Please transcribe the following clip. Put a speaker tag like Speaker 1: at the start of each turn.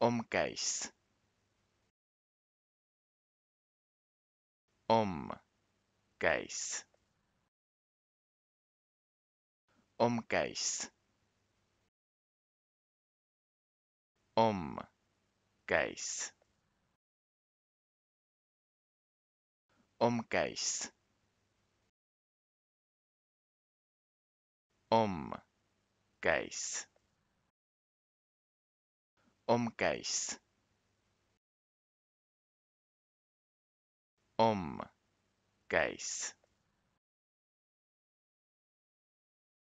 Speaker 1: Om Om Om Om omkijst Om omkijst Om omkijst Om omkais